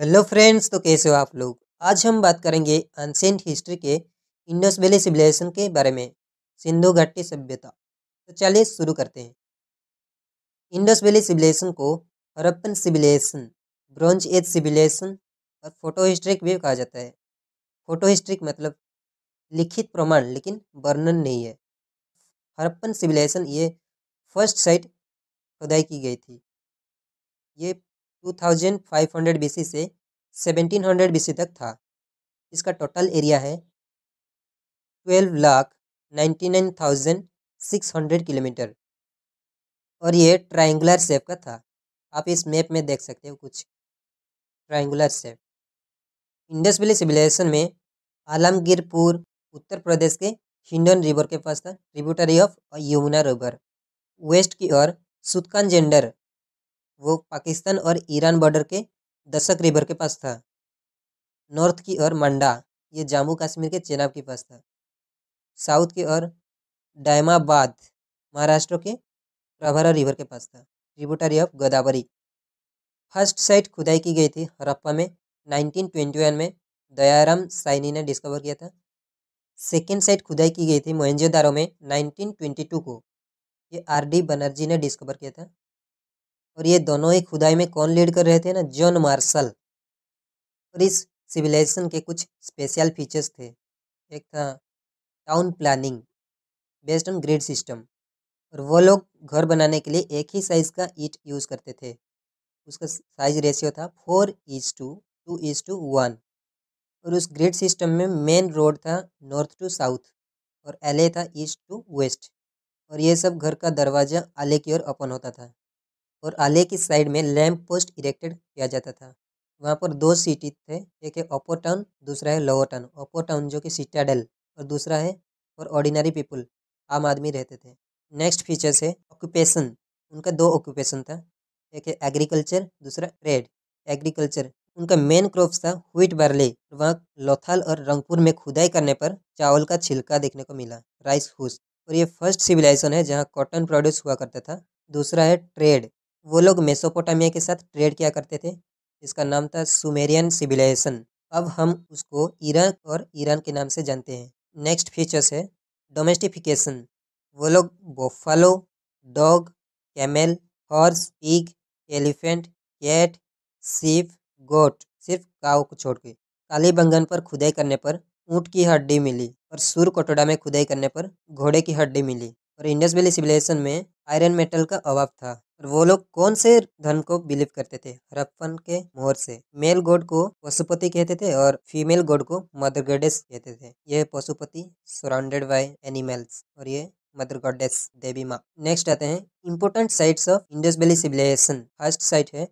hello friends तो कैसे हो आप लोग आज हम बात करेंगे एंसेंट हिस्ट्री के इंडस वैली सिविलाइजेशन के बारे में सिंधु घाटी सभ्यता तो चलिए शुरू करते हैं इंडस वैली सिविलाइजेशन को Harappan civilization bronze age civilization और फोटो हिस्ट्रिक भी कहा जाता है फोटो हिस्ट्रिक मतलब लिखित प्रमाण लेकिन वर्णन नहीं है हरप्पन सिविलाइजेशन ये फर्स्ट साइट खुदाई की गई थी ये 2500 बीसी से 1700 बीसी तक था इसका टोटल एरिया है twelve lakh ninety nine thousand six hundred kilometre और ये ट्रायंगुलर सेप का था आप इस मैप में देख सकते हो कुछ triangular shape Indus valley civilization में आलमगीरपुर उत्तर प्रदेश के हिंडन रिवर के पास था tributary of Yamuna river west की ओर सुतकान जेंडर वो पाकिस्तान और ईरान बॉर्डर के दशक रिवर के पास था नॉर्थ की ओर मंडा ये जम्मू कश्मीर के चेनाब के पास था साउथ की ओर डायमाबाद महाराष्ट्र के प्रभारा रिवर के पास था tributary of Godavari first site खुदाई की गई थी हरप्पा में 1921 में दयाराम साइनी ने डिस्कवर किया था सेकेंड साइट खुदाई की गई थी मोहनजोदारो में 1922 को ये आर डी बनर्जी ने डिस्कवर किया था और ये दोनों ही खुदाई में कौन लीड कर रहे थे ना जॉन मार्शल और इस सिविलाइजेशन के कुछ स्पेशल फीचर्स थे एक था town planning based on grid system और वो लोग घर बनाने के लिए एक ही साइज़ का ईट यूज़ करते थे उसका साइज रेशियो था four is to two is to one और उस ग्रिड सिस्टम में मेन रोड था नॉर्थ टू साउथ और एले था ईस्ट टू वेस्ट और ये सब घर का दरवाज़ा आले की ओर ओपन होता था और आले की साइड में लैम्प पोस्ट इरेक्टेड किया जाता था वहाँ पर दो सिटी थे एक है ओपो टाउन दूसरा है लोअर टाउन ओपो टाउन जो कि सिटाडेल और दूसरा है और ऑर्डिनरी पीपल आम आदमी रहते थे नेक्स्ट फीचर्स है ऑक्यूपेशन उनका दो ऑक्यूपेशन था एक है एग्रीकल्चर दूसरा ट्रेड एग्रीकल्चर उनका मेन क्रॉप्स था हुट बार्ले वहाँ लोथाल और रंगपुर में खुदाई करने पर चावल का छिलका देखने को मिला राइस हुस और ये फर्स्ट सिविलाइजेशन है जहाँ कॉटन प्रोड्यूस हुआ करता था दूसरा है ट्रेड वो लोग मेसोपोटामिया के साथ ट्रेड किया करते थे जिसका नाम था सुमेरियन सिविलाइजेशन अब हम उसको ईरान और ईरान के नाम से जानते हैं नेक्स्ट फीचर्स है डोमेस्टिफिकेशन वो लोग buffalo dog camel horse pig elephant cat sheep goat सिर्फ काव को छोड़ के काली बंगन पर खुदाई करने पर ऊँट की हड्डी मिली और सूर कोटोडा में खुदाई करने पर घोड़े की हड्डी मिली और इंडस वैली सिविलाइजेशन में आयरन मेटल का अभाव था और वो लोग कौन से धन को बिलीव करते थे हरप्पन के मोहर से मेल गॉड को पशुपति कहते थे और फीमेल गॉड को मदर गॉडेस कहते थे यह पशुपति सराउंडेड बाय एनिमल्स और ये मदर गॉडेस देवी माँ नेक्स्ट आते हैं important sites of Indus valley civilization first site है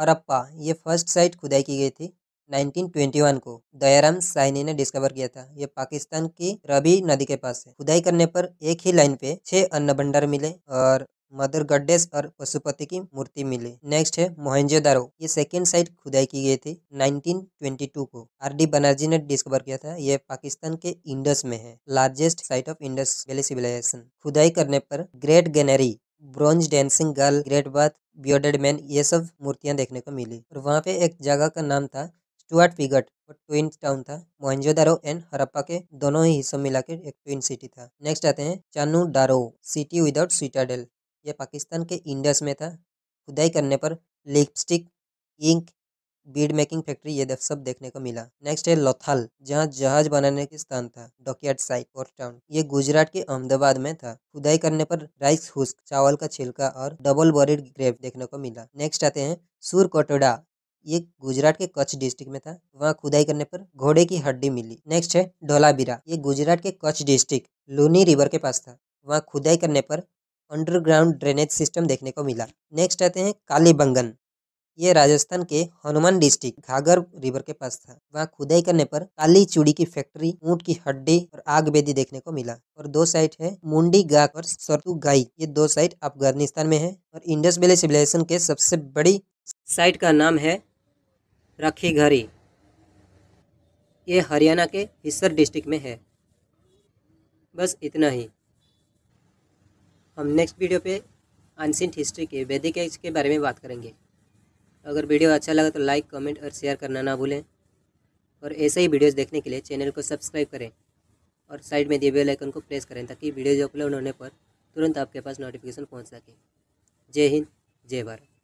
हरप्पा ये फर्स्ट साइट खुदाई की गई थी 1921 को दयाराम साइनी ने डिस्कवर किया था यह पाकिस्तान की रबी नदी के पास है खुदाई करने पर एक ही लाइन पे छह अन्न भंडार मिले और मदर गड्डेस और पशुपति की मूर्ति मिली नेक्स्ट है मोहनजोदारो ये सेकेंड साइट खुदाई की गई थी 1922 को आर डी बनर्जी ने डिस्कवर किया था ये पाकिस्तान के इंडस में है largest site of Indus valley civilization खुदाई करने पर great granary bronze dancing girl great bath bearded man ये सब मूर्तियां देखने को मिली और वहाँ पे एक जगह का नाम था स्टुअर्ट फिगट और ट्विन टाउन था मोहनजोदारो एंड हरप्पा के दोनों ही हिस्सों मिलाकर एक ट्विन सिटी था नेक्स्ट आते हैं Chanhudaro city without citadel यह पाकिस्तान के इंडस में था खुदाई करने पर lipstick ink bead making factory ये सब देखने को मिला नेक्स्ट है लोथल जहाँ जहाज बनाने के स्थान था डॉकयार्ड साइट पोर्ट टाउन ये गुजरात के अहमदाबाद में था खुदाई करने पर राइस हुस्क चावल का छिलका और डबल बॉरीड ग्रेव देखने को मिला नेक्स्ट आते हैं कोटोडा ये गुजरात के कच्छ डिस्ट्रिक्ट में था वहाँ खुदाई करने पर घोड़े की हड्डी मिली नेक्स्ट है ढोलाबीरा ये गुजरात के कच्छ डिस्ट्रिक्ट लूनी रिवर के पास था वहाँ खुदाई करने पर अंडरग्राउंड ड्रेनेज सिस्टम देखने को मिला नेक्स्ट आते हैं कालीबंगन ये राजस्थान के हनुमान डिस्ट्रिक्ट घाघर रिवर के पास था वहाँ खुदाई करने पर काली चूड़ी की फैक्ट्री ऊंट की हड्डी और आग बेदी देखने को मिला और दो साइट है मुंडी गाक और सरतु गाई ये दो साइट अफगानिस्तान में है और इंडस वैली सिविलाइजेशन के सबसे बड़ी साइट का नाम है रखी घरी ये हरियाणा के हिस्सर डिस्ट्रिक्ट में है बस इतना ही हम नेक्स्ट वीडियो पे अनसेंट हिस्ट्री के वैदिक एज के बारे में बात करेंगे अगर वीडियो अच्छा लगा तो लाइक कमेंट और शेयर करना ना भूलें और ऐसे ही वीडियोस देखने के लिए चैनल को सब्सक्राइब करें और साइड में दिए बेल आइकन को प्रेस करें ताकि वीडियो अपलोड होने पर तुरंत आपके पास नोटिफिकेशन पहुंच सके जय हिंद जय भारत